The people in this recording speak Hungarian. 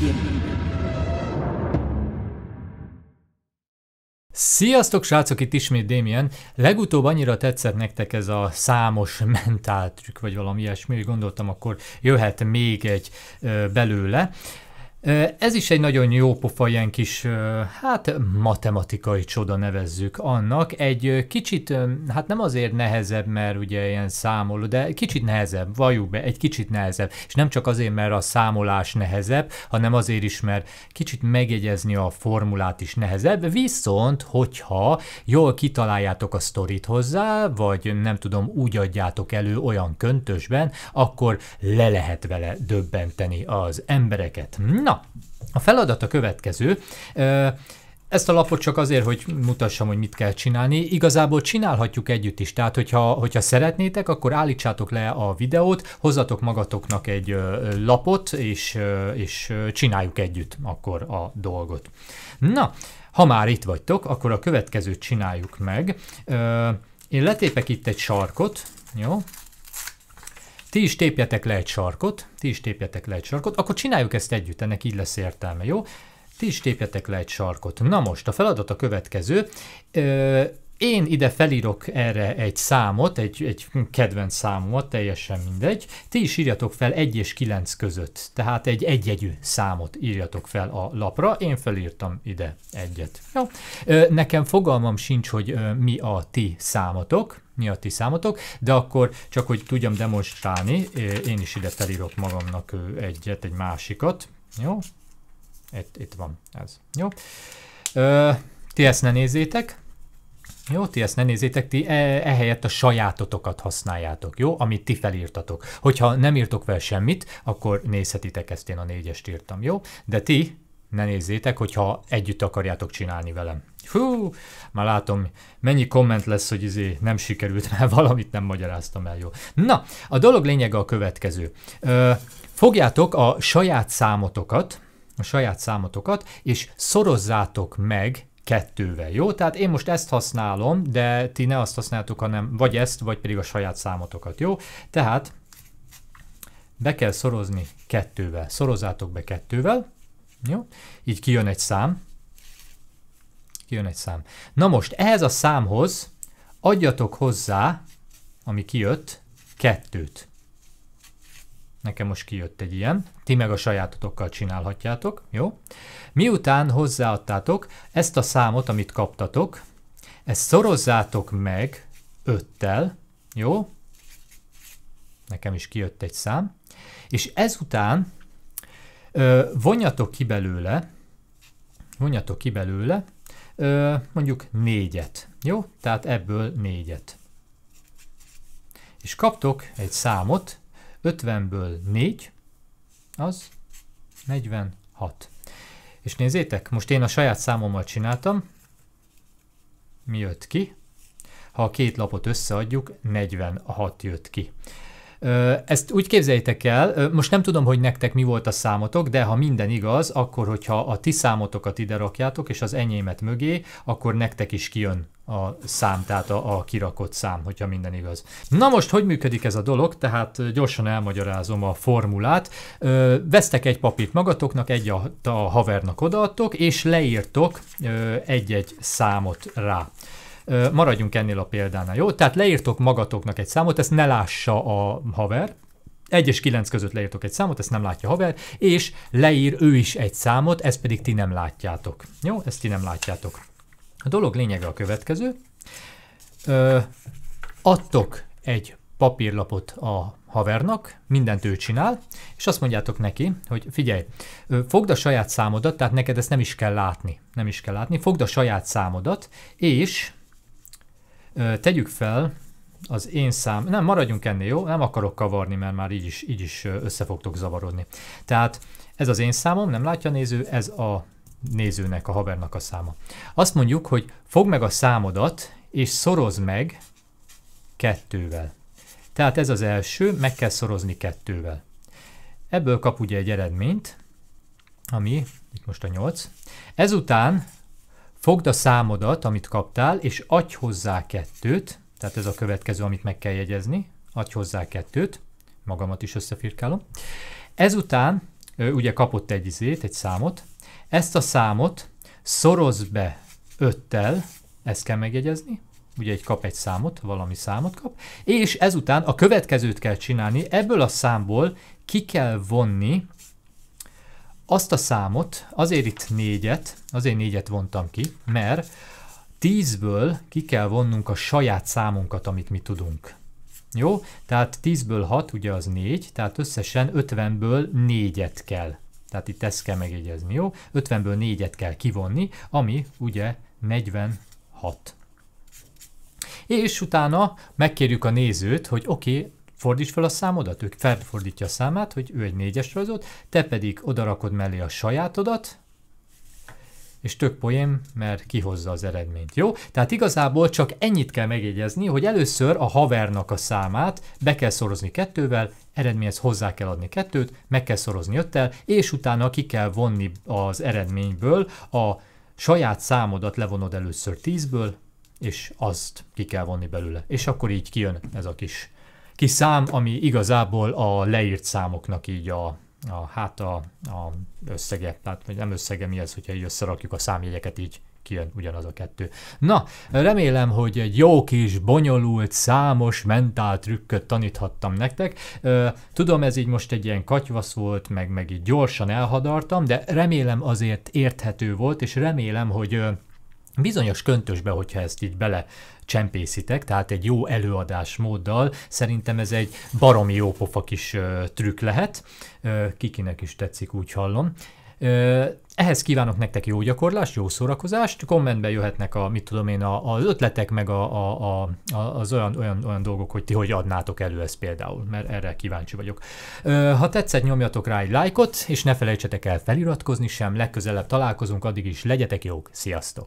Media. Sziasztok srácok, itt ismét Damien. Legutóbb annyira tetszett nektek ez a számos mentáltrük, vagy valami ilyesmi, hogy gondoltam, akkor jöhet még egy belőle. Ez is egy nagyon jó pofa, ilyen kis, hát matematikai csoda nevezzük annak. Egy kicsit, hát nem azért nehezebb, mert ugye ilyen számoló, de kicsit nehezebb, valljuk be, egy kicsit nehezebb. És nem csak azért, mert a számolás nehezebb, hanem azért is, mert kicsit megjegyezni a formulát is nehezebb. Viszont, hogyha jól kitaláljátok a sztorit hozzá, vagy nem tudom, úgy adjátok elő olyan köntösben, akkor le lehet vele döbbenteni az embereket. Hm? Na, a feladat a következő. Ezt a lapot csak azért, hogy mutassam, hogy mit kell csinálni. Igazából csinálhatjuk együtt is, tehát hogyha, hogyha szeretnétek, akkor állítsátok le a videót, hozzatok magatoknak egy lapot, és, és csináljuk együtt akkor a dolgot. Na, ha már itt vagytok, akkor a következőt csináljuk meg. Én letépek itt egy sarkot, jó? ti is tépjetek le egy sarkot, ti is tépjetek le egy sarkot, akkor csináljuk ezt együtt, ennek így lesz értelme, jó? Ti is tépjetek le egy sarkot. Na most, a feladat a következő. Ö, én ide felírok erre egy számot, egy, egy kedvenc számomat, teljesen mindegy. Ti is írjatok fel 1 és 9 között, tehát egy egyegyű számot írjatok fel a lapra. Én felírtam ide egyet. Jó. Nekem fogalmam sincs, hogy mi a ti számotok, mi a ti számotok, de akkor csak, hogy tudjam demonstrálni, én is ide felírok magamnak egyet, egy másikat, jó? Itt, itt van ez, jó? Ö, ti ezt ne nézzétek, jó, ti ezt ne nézzétek, ti e, ehelyett e a sajátotokat használjátok, jó? Amit ti felírtatok. Hogyha nem írtok fel semmit, akkor nézhetitek ezt, én a négyest írtam, jó? De ti ne nézzétek, hogyha együtt akarjátok csinálni velem. Hú, már látom, mennyi komment lesz, hogy izé nem sikerült, mert valamit nem magyaráztam el jól. Na, a dolog lényege a következő. Ö, fogjátok a saját számotokat, a saját számotokat, és szorozzátok meg kettővel, jó? Tehát én most ezt használom, de ti ne azt használtok, hanem vagy ezt, vagy pedig a saját számotokat, jó? Tehát be kell szorozni kettővel. szorozzátok be kettővel, jó? Így kijön egy szám. Kijön egy szám. Na most, ehhez a számhoz adjatok hozzá, ami kijött, kettőt. Nekem most kijött egy ilyen. Ti meg a sajátotokkal csinálhatjátok, jó? Miután hozzáadtátok ezt a számot, amit kaptatok, ezt szorozzátok meg öttel, jó? Nekem is kijött egy szám. És ezután vonjatok ki belőle, vonjatok ki belőle, ö, mondjuk négyet, jó? Tehát ebből négyet. És kaptok egy számot, 50-ből 4, az 46. És nézzétek, most én a saját számommal csináltam, mi jött ki? Ha a két lapot összeadjuk, 46 jött ki. Ezt úgy képzeljétek el, most nem tudom, hogy nektek mi volt a számotok, de ha minden igaz, akkor hogyha a ti számotokat ide rakjátok, és az enyémet mögé, akkor nektek is kijön a szám, tehát a, a kirakott szám, hogyha minden igaz. Na most, hogy működik ez a dolog? Tehát gyorsan elmagyarázom a formulát. Ö, vesztek egy papírt magatoknak, egy a, a havernak odaadtok, és leírtok egy-egy számot rá. Maradjunk ennél a példánál, jó? Tehát leírtok magatoknak egy számot, ezt ne lássa a haver, 1 és 9 között leírtok egy számot, ezt nem látja haver, és leír ő is egy számot, ezt pedig ti nem látjátok. Jó? Ezt ti nem látjátok. A dolog lényege a következő. Ö, adtok egy papírlapot a havernak, mindent ő csinál, és azt mondjátok neki, hogy figyelj, fogd a saját számodat, tehát neked ezt nem is kell látni, nem is kell látni, fogd a saját számodat, és Tegyük fel, az én szám, nem, maradjunk ennél, jó? Nem akarok kavarni, mert már így is, így is össze fogtok zavarodni. Tehát ez az én számom, nem látja a néző, ez a nézőnek, a havernak a száma. Azt mondjuk, hogy fogd meg a számodat, és szoroz meg kettővel. Tehát ez az első, meg kell szorozni kettővel. Ebből kap ugye egy eredményt, ami, itt most a 8. Ezután Fogd a számodat, amit kaptál, és adj hozzá kettőt, tehát ez a következő, amit meg kell jegyezni, adj hozzá kettőt, magamat is összefirkálom. Ezután ugye kapott egy izét, egy számot, ezt a számot szoroz be öttel, ezt kell megjegyezni, ugye egy kap egy számot, valami számot kap, és ezután a következőt kell csinálni, ebből a számból ki kell vonni azt a számot, azért itt négyet, azért négyet vontam ki, mert tízből ki kell vonnunk a saját számunkat, amit mi tudunk. Jó? Tehát 10-ből 6, ugye az 4, tehát összesen 50-ből 4-et kell. Tehát itt ezt kell megjegyezni, jó? 50-ből 4-et kell kivonni, ami ugye 46. És utána megkérjük a nézőt, hogy oké, okay, fordíts fel a számodat, ő felfordítja a számát, hogy ő egy négyes rajzolt, te pedig odarakod mellé a sajátodat, és tök poém, mert kihozza az eredményt, jó? Tehát igazából csak ennyit kell megjegyezni, hogy először a havernak a számát be kell szorozni kettővel, eredményhez hozzá kell adni kettőt, meg kell szorozni öttel, és utána ki kell vonni az eredményből a saját számodat levonod először tízből, és azt ki kell vonni belőle. És akkor így kijön ez a kis Kis szám, ami igazából a leírt számoknak így a, a hát a, a összege, tehát nem összege mi ez, hogyha így összerakjuk a számjegyeket így kijön ugyanaz a kettő. Na, remélem, hogy egy jó kis, bonyolult, számos mentál trükköt taníthattam nektek. Tudom, ez így most egy ilyen katyvasz volt, meg, meg így gyorsan elhadartam, de remélem azért érthető volt, és remélem, hogy bizonyos köntösbe, hogyha ezt így bele csempészitek, tehát egy jó előadás móddal szerintem ez egy baromi pofa kis ö, trükk lehet, ö, kikinek is tetszik, úgy hallom. Ö, ehhez kívánok nektek jó gyakorlást, jó szórakozást, kommentben jöhetnek a, mit tudom én, a, az ötletek, meg a, a, a, az olyan, olyan, olyan dolgok, hogy ti hogy adnátok elő ezt például, mert erre kíváncsi vagyok. Ö, ha tetszett, nyomjatok rá egy lájkot, és ne felejtsetek el feliratkozni sem, legközelebb találkozunk, addig is legyetek jók, sziasztok!